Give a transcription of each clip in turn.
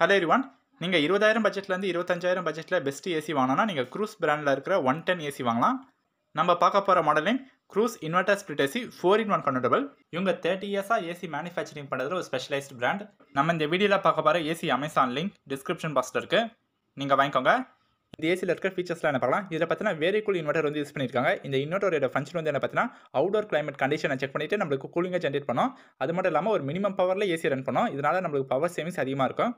hello எரிவான் நீங்கள் இருபதாயிரம் பட்ஜெட்லேருந்து இருபத்தஞ்சாயிரம் பட்ஜெட்டில் பெஸ்ட் ஏசி வாங்கினா நீங்கள் க்ரூஸ் பிராண்டில் இருக்கிற ஒன் டென் ஏசி வாங்கலாம் நம்ம பார்க்க போகிற modelling Cruise inverter split AC four in one convertible இவங்க தேர்ட்டி இயர்ஸாக ஏசி மேனுஃபேக்சரிங் பண்ணுறது ஒரு ஸ்பெஷலைஸ்ட் பிராண்ட் நம்ம இந்த வீடியோவில் பார்க்க போகிற ஏசி அமேசான் லிங்க் டிஸ்கிரிப்ஷன் பாக்ஸில் இருக்குது நீங்கள் வாங்கிக்கோங்க இந்த ஏசியில் இருக்கிற ஃபீச்சர்ஸ்லாம் என்ன பார்க்கலாம் இதில் வெரி கூல் இன்வெர்டர் வந்து யூஸ் பண்ணியிருக்காங்க இந்த இன்வெர்டரோட ஃபங்க்ஷன் வந்து என்ன பார்த்தீங்கன்னா அவுடோர் கிளைமேட் கண்டிஷனை செக் பண்ணிவிட்டு நம்மளுக்கு கூலிங்காக ஜென்ரேட் பண்ணோம் அது மட்டும் இல்லாமல் ஒரு மினிமம் பவரில் ஏசி ரன் பண்ணோம் இதனால் நம்மளுக்கு பவர் சேவிங்ஸ் அதிகமாக இருக்கும்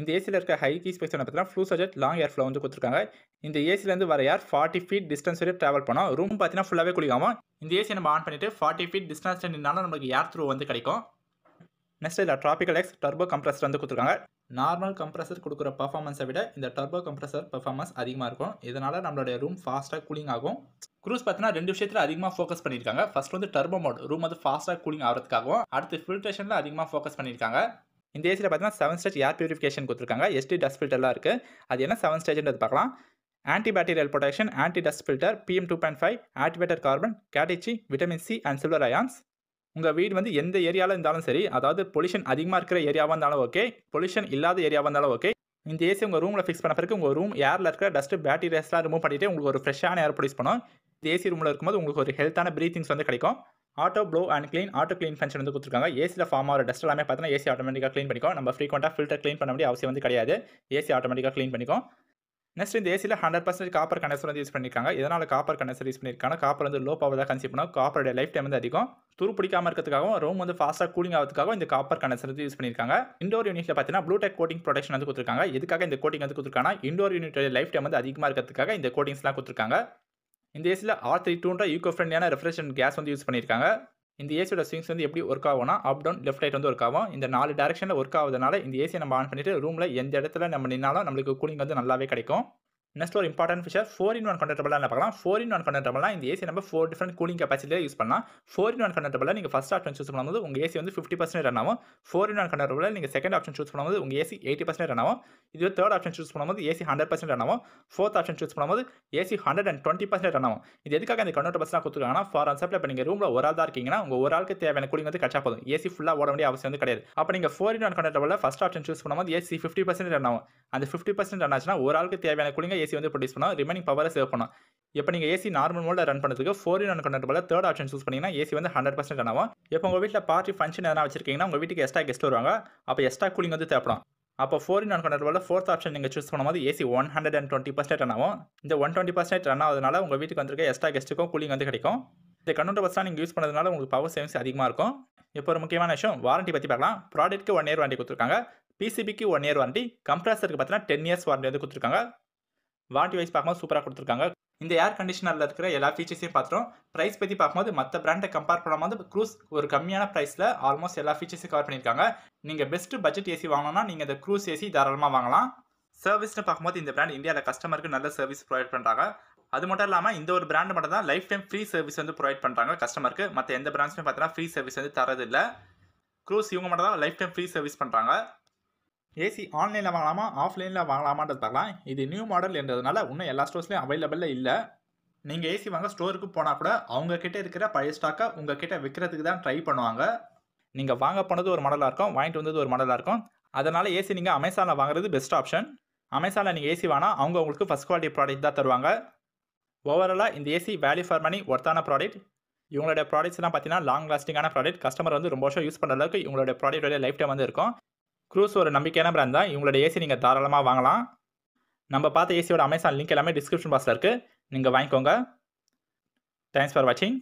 இந்த ஏசியில் இருக்க ஹை கீ ஸ்பெக்ஸ் பார்த்தீங்கன்னா ஃப்ளூ சஜெட் லாங் ஏர் ஃப்ளோ வந்து கொடுத்துருக்காங்க இந்த ஏசிலேருந்து வர யார் ஃபார்ட்டி ஃபீட் டிஸ்டன்ஸ் வரை ட்ராவல் பண்ணோம் ரூம் பார்த்தீங்கன்னா ஃபுல்லாகவே குளிக்காமல் இந்த ஏசியை நம்ம ஆன் பண்ணிட்டு ஃபார்ட்டி ஃபீட் டிஸ்டன்ஸ் நின்னாலும் நமக்கு ஏர் த்ரூ வந்து கிடைக்கும் நெக்ஸ்ட் இதில் ட்ராபிக்கல் எக்ஸ் டர்போ கம்ப்ரஸர் வந்து கொடுத்துருக்காங்க நார்மல் கம்ப்ரஸர் கொடுக்குற பர்ஃபார்மன்ஸை விட இந்த டர்போ கம்ப்ரஸர் பர்ஃபார்மன்ஸ் அதிகமாக இருக்கும் இதனால் நம்மளுடைய ரூம் ஃபாஸ்ட்டாக கூலிங் ஆகும் க்ரூஸ் பார்த்தீங்கன்னா ரெண்டு விஷயத்தில் அதிகமாக ஃபோக்கஸ் பண்ணியிருக்காங்க ஃபர்ஸ்ட் வந்து டர்போ மோட் ரூம் வந்து ஃபாஸ்ட்டாக கூலிங் ஆகிறதுக்காகவும் அடுத்து ஃபில்ட்ரேஷனில் அதிகமாக ஃபோக்கஸ் பண்ணியிருக்காங்க இந்த ஏசியில் பார்த்தீங்கன்னா செவன் ஸ்டேஜ் ஏர் பியூரிஃபிகேஷன் கொடுத்துருக்காங்க எஸ்டி டஸ்ட் ஃபில்டர்லாம் இருக்குது அது என்ன செவன் ஸ்டேஜ்ன்றது பார்க்கலாம் antibacterial protection anti dust filter PM two point five activated carbon கேட்டிச்சி vitamin C and silver ions உங்கள் வீடு வந்து எந்த ஏரியாவில் இருந்தாலும் சரி அதாவது பொல்யூஷன் அதிகமாக இருக்கிற ஏரியாவாக இருந்தாலும் ஓகே பொல்யூஷன் இல்லாத ஏரியாவாக இருந்தாலும் ஓகே இந்த ஏசி உங்கள் ரூமில் ஃபிக்ஸ் பண்ண பிறகு உங்கள் ரூம் ஏரில் இருக்கிற டஸ்ட்டு பேக்டீரியாஸ்லாம் ரிமூவ் பண்ணிவிட்டு உங்களுக்கு ஒரு ஃப்ரெஷ்ஷான ஏர் ப்ரொடியூஸ் பண்ணும் இந்த ஏசி ரூமில் இருக்கும்போது உங்களுக்கு ஒரு ஹெல்த்தான ப்ரீத்திங்ஸ் வந்து கிடைக்கும் auto blow and clean auto clean function வந்து கொடுத்துருக்காங்க ஏசியில் ஃபார்ம் ஆகிற டஸ்ட் எல்லாமே பார்த்தீங்கன்னா ஏசி ஆட்டோமேட்டிக்காக க்ளீன் பண்ணிக்கும் நம்ம ஃப்ரீக்வெண்ட்டாக ஃபில்டர் க்ளீன் பண்ண முடியும் அவசியம் வந்து கிடையாது ஏசி ஆட்டோமேட்டிக்காக க்ளீன் பண்ணிக்கும் நெக்ஸ்ட் இந்த ஏசியில் ஹண்ட்ரட் பர்சன்ட் காப்பர் கனெக்ஷன் வந்து யூஸ் பண்ணியிருக்காங்க இதனால் காப்பர் கனெக்டர் யூஸ் பண்ணியிருக்காங்க காப்பர் வந்து லோ பவர் தான் கன்சியூம் பண்ணும் காப்பரோட லைஃப் டைம் வந்து அதிகம் துரு பிடிக்காம இருக்கிறதுக்காகவும் ரூம் வந்து ஃபாஸ்ட்டாக கூலிங் ஆகிறதுக்காகவும் இந்த காப்பர் கனெக்டர் வந்து யூஸ் பண்ணியிருக்காங்க இண்டோர் யூனிட்டில் பார்த்தீங்கன்னா ப்ளூடெக் கோட்டிங் ப்ரொடக்ஷன் வந்து கொடுத்துருக்காங்க இதுக்காக இந்த கோட்டிங் வந்து கொடுத்துருக்காங்க இண்டோர் யூனிட்டோட லைஃப் டைம் வந்து அதிகமாக இருக்கிறதுக்காக இந்த கோட்டிங்ஸ்லாம் கொடுத்துருக்காங்க இந்த ஏசியில் ஆர் த்ரீ டூன்ற யூகோ ஃப்ரெண்ட்லியான ரெஃப்ரெஷன் கேஸ் வந்து யூஸ் பண்ணியிருக்காங்க இந்த ஏசியோட ஸ்விங்ஸ் வந்து எப்படி ஒர்க் ஆகும்னா அப் டவுன் லெஃப்ட் ரைட் வந்து ஒர்க் ஆகும் இந்த நாலு டேரக்ஷனில் ஒர்க் ஆகுதுனால இந்த ஏசியை நம்ம ஆன் பண்ணிட்டு ரூமில் எந்த இடத்துல நம்ம நின்னாலும் நம்மளுக்கு கூலிங் வந்து நல்லாவே கிடைக்கும் நெக்ஸ்ட் ஒரு important feature four in one convertible தான் பார்க்கலாம் ஃபோர் இன் ஒன் கண்டக்டபிள்னா இந்த ஏசி நம்ம ஃபோர் டிஃப்ரெண்ட் கூலிங் கெப்பாசிட்டியில் யூஸ் பண்ணலாம் ஃபோர் இன் ஒன் கண்டக்டபிள் நீங்கள் ஃபஸ்ட் ஆப்ஷன் சூஸ் பண்ணும்போது உங்கள் ஏசி வந்து ஃபிஃப்டி பர்சன்ட் ரன் ஆகும் ஃபோர் இன் ஒன் கண்டக்டபிள் நீங்கள் செகண்ட் ஆப்ஷன் சூஸ் பண்ணும்போது உங்கள் ஏசி எயிட்டி பர்சன்ட் ரன் ஆகும் இது தேர்ட் ஆப்ஷன் சூஸ் பண்ணும்போது ஏசி ஹண்ட்ரட் பர்சன்ட் ரன் ஆகும் ஃபோர்த் ஆப்ஷன் சூஸ் பண்ணும்போது AC hundred and twenty percent run ஆகும் இது எதுக்காக இந்த பஸ்லாம் கொடுத்துருக்காங்கன்னா ஃபார் அன்செப்ட் இப்போ நீங்கள் ரூமில் ஒரு ஆள் தான் இருக்கீங்கன்னா உங்கள் ஒரு ஆளுக்கு தேவையான கூலிங் வந்து கட்சா போதும் ஏசி ஃபுல்லாக ஓட வேண்டிய அவசியம் வந்து கிடையாது அப்போ நீங்கள் ஃபோர் இன் ஒன் கண்டக்டபிளில் ஃபஸ்ட் ஆப்ஷன் சூஸ் பண்ணும்போது ஏசி ஃபிஃப்டி பர்சன்ட் ரன் ஆகும் அந்த ஃபிஃப்டி பர்சன்ட் ரன் ஆச்சுன்னா ஒரு ஆளுக்கு தேவையான கூலிங்க ஏசி வந்து ப்ரொடியூஸ் பண்ணால் ரிமைனிங் பவரை சேவ் பண்ணும் இப்போ நீங்கள் ஏசி நார்மல் மோடில் ரன் பண்ணுறதுக்கு four in one convertible third option choose பண்ணிங்கன்னா ஏசி வந்து ஹண்ட்ரட் பர்சன்ட் ஆகும் இப்போ உங்கள் வீட்டில் பார்ட்டி ஃபங்க்ஷன் எதனா வச்சிருக்கீங்கன்னா உங்கள் வீட்டுக்கு எக்ஸ்ட்ரா கெஸ்ட் வருவாங்க அப்போ எக்ஸ்ட்ரா கூலிங் வந்து தேவைப்படும் அப்போ four in one convertible fourth option நீங்கள் சூஸ் பண்ணும்போது AC one hundred and twenty percent run ஆகும் இந்த ஒன் டுவெண்ட்டி பர்சன்ட் ரன் ஆகுதுனால உங்கள் வீட்டுக்கு வந்திருக்க எக்ஸ்ட்ரா கெஸ்ட்டுக்கும் கூலிங் வந்து கிடைக்கும் இந்த கண்டோட பஸ்ஸாக நீங்கள் யூஸ் பண்ணுறதுனால உங்களுக்கு பவர் சேவிங்ஸ் அதிகமாக இருக்கும் இப்போ ஒரு முக்கியமான விஷயம் வாரண்ட்டி பற்றி பார்க்கலாம் ப்ராடக்ட்க்கு ஒன் இயர் வாரண்ட்டி கொடுத்துருக்காங்க பிசிபிக்கு ஒன் இயர் வாரண்ட்டி கம்ப்ரஸருக்கு பார்த்தீங்கன்னா டென் இயர்ஸ் வாரண்ட்டி வந்து கொடுத்துருக்காங்க வாட்டி வைஸ் பார்க்கும்போது சூப்பராக கொடுத்துருக்காங்க இந்த ஏர் கண்டிஷனரில் இருக்கிற எல்லா ஃபீச்சர்ஸையும் பார்த்துரும் ப்ரைஸ் பற்றி பார்க்கும்போது மற்ற பிராண்டை கம்பேர் பண்ணும்போது க்ரூஸ் ஒரு கம்மியான ப்ரைஸில் ஆல்மோஸ்ட் எல்லா ஃபீச்சர்ஸையும் கவர் பண்ணியிருக்காங்க நீங்கள் பெஸ்ட்டு பட்ஜெட் ஏசி வாங்கினா நீங்கள் இந்த க்ரூஸ் ஏசி தாராளமாக வாங்கலாம் சர்வீஸ்னு பார்க்கும்போது இந்த பிராண்ட் இந்தியாவில் கஸ்டமருக்கு நல்ல சர்வீஸ் ப்ரொவைட் பண்ணுறாங்க அது மட்டும் இல்லாமல் இந்த ஒரு பிராண்ட் மட்டும் தான் லைஃப் டைம் ஃப்ரீ சர்வீஸ் வந்து ப்ரொவைட் பண்ணுறாங்க கஸ்டமருக்கு மற்ற எந்த பிராண்ட்ஸுமே பார்த்தீங்கன்னா ஃப்ரீ சர்வீஸ் வந்து தரதில்லை க்ரூஸ் இவங்க மட்டும் தான் லைஃப் டைம் ஃப்ரீ சர்வீஸ் பண்ணுறாங்க ஏசி ஆன்லைனில் வாங்கலாமா ஆஃப்லைனில் வாங்கலாமான்றது பார்க்கலாம் இது நியூ மாடல் என்றதுனால இன்னும் எல்லா ஸ்டோர்ஸ்லையும் அவைலபிளில் இல்லை நீங்கள் ஏசி வாங்க ஸ்டோருக்கு போனால் கூட அவங்கக்கிட்ட இருக்கிற பழைய ஸ்டாக்கை உங்ககிட்ட விற்கிறதுக்கு தான் ட்ரை பண்ணுவாங்க நீங்கள் வாங்க போனது ஒரு மாடலாக இருக்கும் வாங்கிட்டு வந்தது ஒரு மாடலாக இருக்கும் அதனால் ஏசி நீங்கள் அமேசானில் வாங்குறது பெஸ்ட் ஆப்ஷன் அமேசானில் நீங்கள் ஏசி வாங்கினா அவங்க உங்களுக்கு ஃபஸ்ட் குவாலிட்டி ப்ராடக்ட் தான் தருவாங்க ஓவராலாக இந்த ஏசி வேல்யூ ஃபார் மணி ஒர்த்தான ப்ராடக்ட் இவங்களோட ப்ராடக்ட்ஸ்லாம் பார்த்தீங்கன்னா லாங் லாஸ்டிங்கான ப்ராடக்ட் கஸ்டமர் வந்து ரொம்ப வருஷம் யூஸ் பண்ணுற அளவுக்கு இவங்களோட ப்ராடக்ட்டோட லைஃப் டைம் வந்து இருக்கும் க்ரூஸ் ஒரு நம்பிக்கையான பிராண்ட் தான் இவங்களோட ஏசி நீங்கள் தாராளமாக வாங்கலாம் நம்ம பார்த்த ஏசியோட அமேசான் லிங்க் எல்லாமே டிஸ்கிரிப்ஷன் பாக்ஸில் இருக்குது நீங்கள் வாங்கிக்கோங்க தேங்க்ஸ் ஃபார் வாட்சிங்